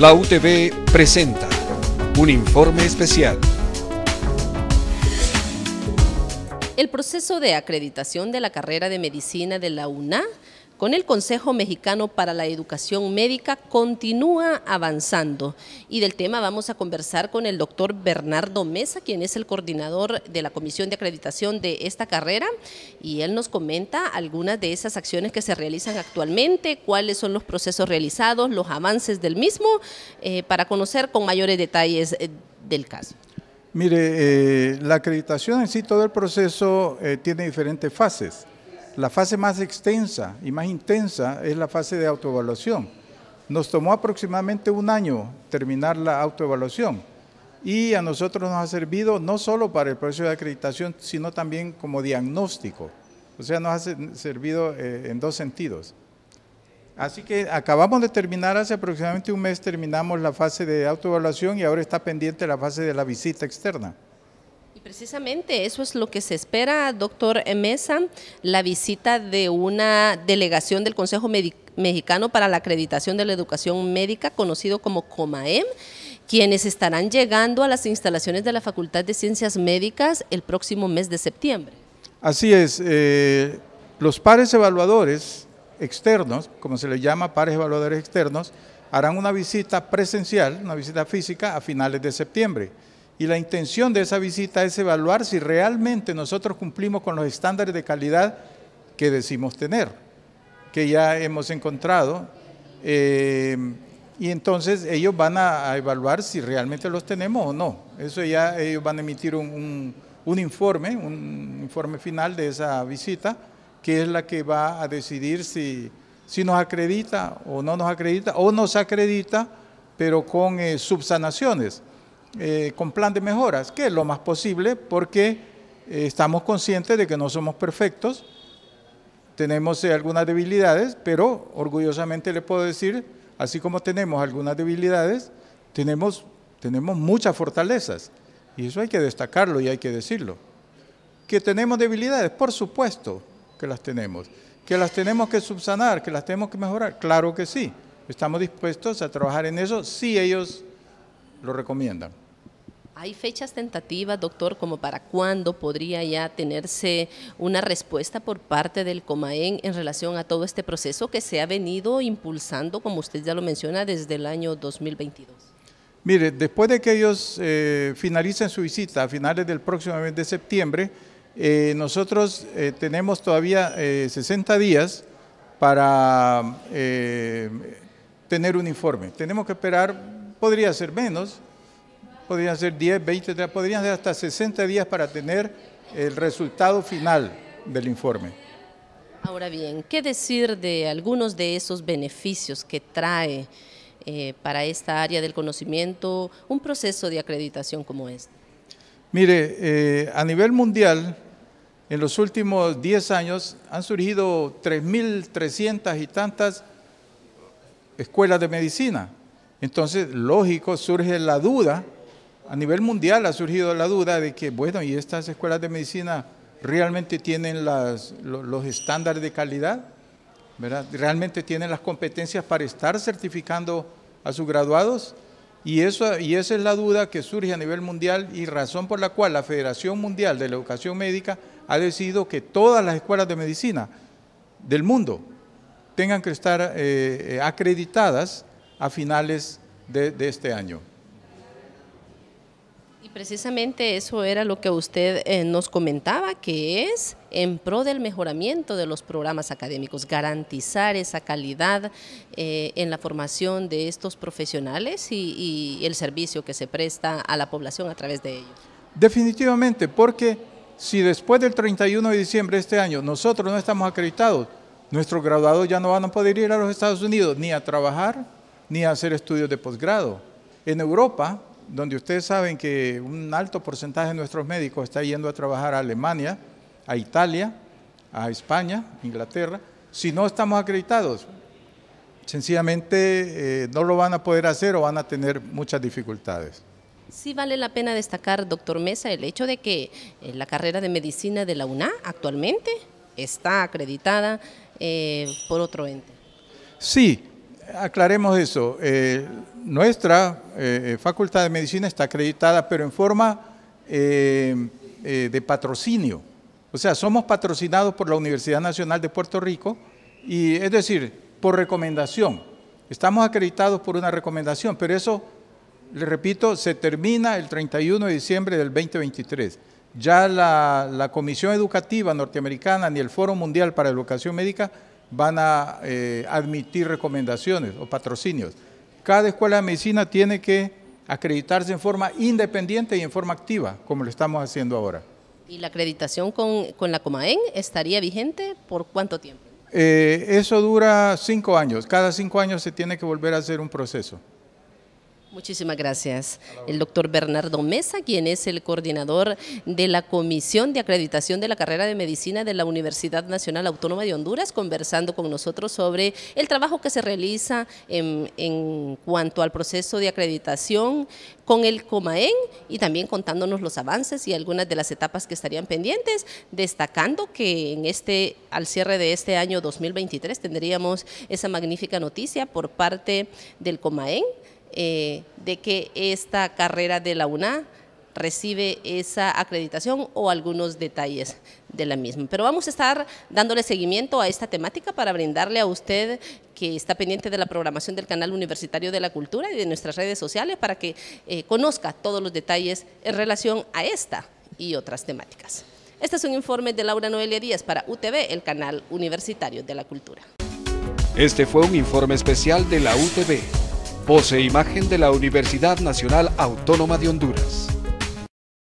La UTV presenta un informe especial. El proceso de acreditación de la carrera de medicina de la UNA con el Consejo Mexicano para la Educación Médica continúa avanzando. Y del tema vamos a conversar con el doctor Bernardo Mesa, quien es el coordinador de la Comisión de Acreditación de esta carrera, y él nos comenta algunas de esas acciones que se realizan actualmente, cuáles son los procesos realizados, los avances del mismo, eh, para conocer con mayores detalles eh, del caso. Mire, eh, la acreditación en sí, todo el proceso tiene diferentes fases. La fase más extensa y más intensa es la fase de autoevaluación. Nos tomó aproximadamente un año terminar la autoevaluación y a nosotros nos ha servido no solo para el proceso de acreditación, sino también como diagnóstico. O sea, nos ha servido eh, en dos sentidos. Así que acabamos de terminar, hace aproximadamente un mes terminamos la fase de autoevaluación y ahora está pendiente la fase de la visita externa precisamente eso es lo que se espera, doctor Emesa, la visita de una delegación del Consejo Mexicano para la Acreditación de la Educación Médica, conocido como COMAEM quienes estarán llegando a las instalaciones de la Facultad de Ciencias Médicas el próximo mes de septiembre. Así es, eh, los pares evaluadores externos, como se les llama pares evaluadores externos, harán una visita presencial, una visita física a finales de septiembre. Y la intención de esa visita es evaluar si realmente nosotros cumplimos con los estándares de calidad que decimos tener, que ya hemos encontrado. Eh, y entonces ellos van a, evaluar si realmente los tenemos o no. Eso ya ellos van a emitir un, informe, un informe final de esa visita, que es la que va a decidir si, nos acredita o no nos acredita, o nos acredita, pero con eh, subsanaciones. Eh, con plan de mejoras, que es lo más posible porque eh, estamos conscientes de que no somos perfectos, tenemos eh, algunas debilidades, pero orgullosamente le puedo decir, así como tenemos algunas debilidades, tenemos, tenemos muchas fortalezas y eso hay que destacarlo y hay que decirlo. Que tenemos debilidades, por supuesto que las tenemos. Que las tenemos que subsanar, que las tenemos que mejorar, claro que sí. Estamos dispuestos a trabajar en eso si ellos lo recomiendan. ¿Hay fechas tentativas, doctor, como para cuándo podría ya tenerse una respuesta por parte del Comaen en relación a todo este proceso que se ha venido impulsando, como usted ya lo menciona, desde el año 2022? Mire, después de que ellos eh, finalicen su visita a finales del próximo mes de septiembre, eh, nosotros eh, tenemos todavía 60 días para tener un informe. Tenemos que esperar, podría ser menos, podrían ser 10, 20, 30, podrían ser hasta 60 días para tener el resultado final del informe. Ahora bien, ¿qué decir de algunos de esos beneficios que trae eh, para esta área del conocimiento un proceso de acreditación como este? Mire, eh, a nivel mundial, en los últimos 10 años han surgido 3.300 y tantas escuelas de medicina. Entonces, lógico, surge la duda a nivel mundial ha surgido la duda de que, bueno, ¿y estas escuelas de medicina realmente tienen los, estándares de calidad? ¿verdad? ¿Realmente tienen las competencias para estar certificando a sus graduados? Y, eso, y esa es la duda que surge a nivel mundial y razón por la cual la Federación Mundial de la Educación Médica ha decidido que todas las escuelas de medicina del mundo tengan que estar eh, eh, acreditadas a finales de este año precisamente eso era lo que usted eh, nos comentaba, que es en pro del mejoramiento de los programas académicos, garantizar esa calidad eh, en la formación de estos profesionales y, y el servicio que se presta a la población a través de ellos. Definitivamente, porque si después del 31 de diciembre de este año nosotros no estamos acreditados, nuestros graduados ya no van a poder ir a los Estados Unidos ni a trabajar ni a hacer estudios de posgrado. En Europa, donde ustedes saben que un alto porcentaje de nuestros médicos está yendo a trabajar a Alemania, a Italia, a España, Inglaterra, si no estamos acreditados, sencillamente eh, no lo van a poder hacer o van a tener muchas dificultades. Sí vale la pena destacar, doctor Mesa, el hecho de que eh, la carrera de medicina de la UNA actualmente está acreditada eh, por otro ente. Sí, aclaremos eso. Eh, nuestra eh, eh, Facultad de Medicina está acreditada, pero en forma de patrocinio. O sea, somos patrocinados por la Universidad Nacional de Puerto Rico y es decir, por recomendación. Estamos acreditados por una recomendación, pero eso, le repito, se termina el 31 de diciembre del 2023. Ya la, la Comisión Educativa Norteamericana ni el Foro Mundial para Educación Médica van a eh, admitir recomendaciones o patrocinios. Cada escuela de medicina tiene que acreditarse en forma independiente y en forma activa, como lo estamos haciendo ahora. ¿Y la acreditación con, la Comaen estaría vigente por cuánto tiempo? Eh, eso dura cinco años. Cada cinco años se tiene que volver a hacer un proceso. Muchísimas gracias. El doctor Bernardo Mesa, quien es el coordinador de la Comisión de Acreditación de la Carrera de Medicina de la Universidad Nacional Autónoma de Honduras, conversando con nosotros sobre el trabajo que se realiza en, cuanto al proceso de acreditación con el COMAEN y también contándonos los avances y algunas de las etapas que estarían pendientes, destacando que en este, al cierre de este año 2023 tendríamos esa magnífica noticia por parte del COMAEN eh, de que esta carrera de la UNA recibe esa acreditación o algunos detalles de la misma. Pero vamos a estar dándole seguimiento a esta temática para brindarle a usted que está pendiente de la programación del Canal Universitario de la Cultura y de nuestras redes sociales para que eh, conozca todos los detalles en relación a esta y otras temáticas. Este es un informe de Laura Noelia Díaz para UTV, el Canal Universitario de la Cultura. Este fue un informe especial de la UTV. Pose imagen de la Universidad Nacional Autónoma de Honduras.